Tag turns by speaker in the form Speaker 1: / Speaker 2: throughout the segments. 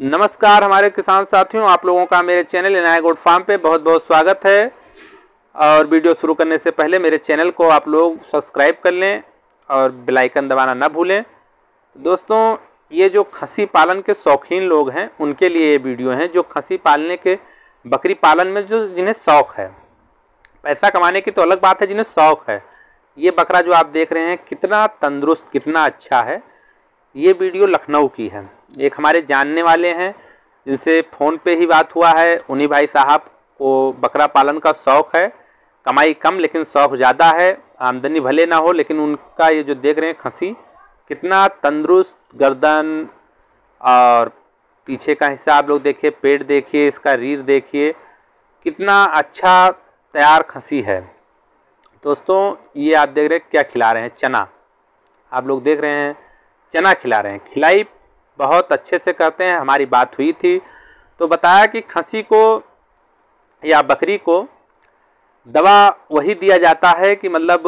Speaker 1: नमस्कार हमारे किसान साथियों आप लोगों का मेरे चैनल इनाय गोड फार्म पे बहुत बहुत स्वागत है और वीडियो शुरू करने से पहले मेरे चैनल को आप लोग सब्सक्राइब कर लें और बेल आइकन दबाना ना भूलें दोस्तों ये जो खसी पालन के शौकीन लोग हैं उनके लिए ये वीडियो हैं जो खसी पालने के बकरी पालन में जो जिन्हें शौक़ है पैसा कमाने की तो अलग बात है जिन्हें शौक़ है ये बकरा जो आप देख रहे हैं कितना तंदुरुस्त कितना अच्छा है ये वीडियो लखनऊ की है एक हमारे जानने वाले हैं जिनसे फ़ोन पे ही बात हुआ है उन्हीं भाई साहब को बकरा पालन का शौक़ है कमाई कम लेकिन शौक़ ज़्यादा है आमदनी भले ना हो लेकिन उनका ये जो देख रहे हैं खसी कितना तंदुरुस्त गर्दन और पीछे का हिस्सा आप लोग देखिए पेट देखिए इसका रीर देखिए कितना अच्छा तैयार खसी है दोस्तों ये आप देख रहे हैं क्या खिला रहे हैं चना आप लोग देख रहे हैं चना खिला रहे हैं खिलाई बहुत अच्छे से करते हैं हमारी बात हुई थी तो बताया कि खसी को या बकरी को दवा वही दिया जाता है कि मतलब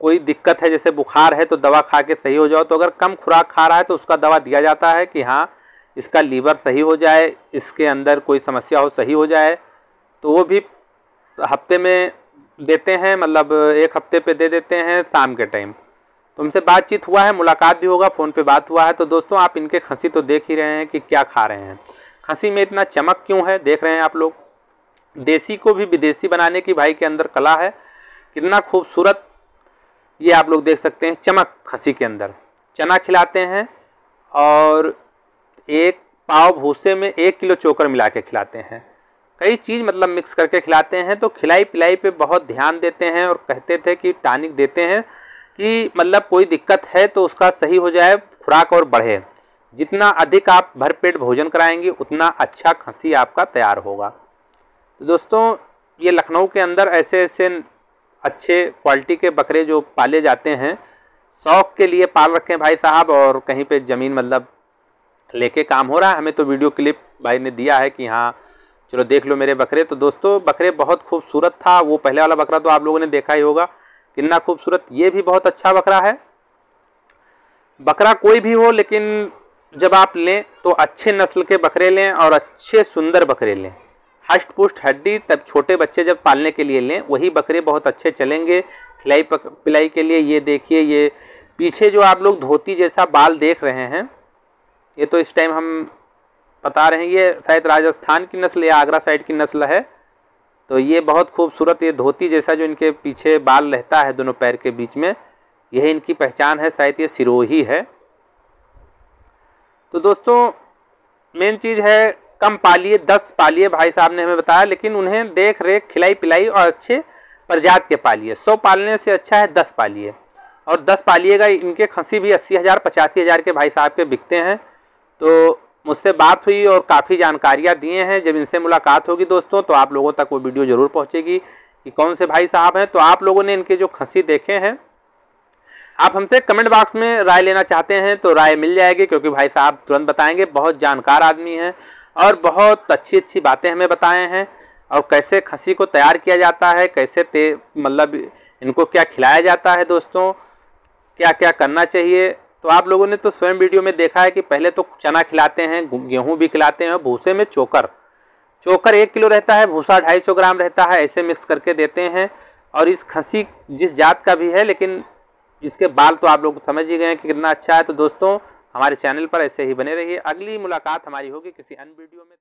Speaker 1: कोई दिक्कत है जैसे बुखार है तो दवा खा के सही हो जाओ तो अगर कम खुराक खा रहा है तो उसका दवा दिया जाता है कि हाँ इसका लीवर सही हो जाए इसके अंदर कोई समस्या हो सही हो जाए तो वो भी हफ्ते में देते हैं मतलब एक हफ्ते पे दे देते हैं शाम के टाइम तो उनसे बातचीत हुआ है मुलाकात भी होगा फ़ोन पे बात हुआ है तो दोस्तों आप इनके खसी तो देख ही रहे हैं कि क्या खा रहे हैं खंसी में इतना चमक क्यों है देख रहे हैं आप लोग देसी को भी विदेशी बनाने की भाई के अंदर कला है कितना खूबसूरत ये आप लोग देख सकते हैं चमक खंसी के अंदर चना खिलाते हैं और एक पाव भूसे में एक किलो चोकर मिला के खिलाते हैं कई चीज़ मतलब मिक्स करके खिलाते हैं तो खिलाई पिलाई पे बहुत ध्यान देते हैं और कहते थे कि टानिक देते हैं कि मतलब कोई दिक्कत है तो उसका सही हो जाए खुराक और बढ़े जितना अधिक आप भरपेट भोजन कराएंगे उतना अच्छा खांसी आपका तैयार होगा तो दोस्तों ये लखनऊ के अंदर ऐसे ऐसे अच्छे क्वालिटी के बकरे जो पाले जाते हैं शौक़ के लिए पाल रखें भाई साहब और कहीं पे ज़मीन मतलब लेके काम हो रहा है हमें तो वीडियो क्लिप भाई ने दिया है कि हाँ चलो देख लो मेरे बकरे तो दोस्तों बकरे बहुत खूबसूरत था वो पहले वाला बकरा तो आप लोगों ने देखा ही होगा कितना खूबसूरत ये भी बहुत अच्छा बकरा है बकरा कोई भी हो लेकिन जब आप लें तो अच्छे नस्ल के बकरे लें और अच्छे सुंदर बकरे लें हष्ट पुष्ट हड्डी तब छोटे बच्चे जब पालने के लिए लें वही बकरे बहुत अच्छे चलेंगे खिलाई पक, पिलाई के लिए ये देखिए ये पीछे जो आप लोग धोती जैसा बाल देख रहे हैं ये तो इस टाइम हम बता रहे हैं ये शायद राजस्थान की नस्ल या आगरा साइड की नस्ल है तो ये बहुत खूबसूरत ये धोती जैसा जो इनके पीछे बाल रहता है दोनों पैर के बीच में यही इनकी पहचान है शायद ये सिरोही है तो दोस्तों मेन चीज़ है कम पालिए दस पालिए भाई साहब ने हमें बताया लेकिन उन्हें देख रेख खिलाई पिलाई और अच्छे प्रजात के पालिए सौ पालने से अच्छा है दस पालिए और दस पालिएगा इनके खसी भी अस्सी हज़ार पचासी हज़ार के भाई साहब के बिकते हैं तो मुझसे बात हुई और काफ़ी जानकारियाँ दिए हैं जब इनसे मुलाकात होगी दोस्तों तो आप लोगों तक वो वीडियो ज़रूर पहुँचेगी कि कौन से भाई साहब हैं तो आप लोगों ने इनके जो खंसी देखे हैं आप हमसे कमेंट बॉक्स में राय लेना चाहते हैं तो राय मिल जाएगी क्योंकि भाई साहब तुरंत बताएंगे बहुत जानकार आदमी हैं और बहुत अच्छी अच्छी बातें हमें बताए हैं और कैसे खसी को तैयार किया जाता है कैसे मतलब इनको क्या खिलाया जाता है दोस्तों क्या क्या करना चाहिए तो आप लोगों ने तो स्वयं वीडियो में देखा है कि पहले तो चना खिलाते हैं गेहूँ भी खिलाते हैं भूसे में चोकर चोकर एक किलो रहता है भूसा ढाई सौ ग्राम रहता है ऐसे मिक्स करके देते हैं और इस खसी जिस जात का भी है लेकिन इसके बाल तो आप लोग समझ ही गए हैं कि कितना अच्छा है तो दोस्तों हमारे चैनल पर ऐसे ही बने रहिए अगली मुलाकात हमारी होगी किसी अन्य वीडियो में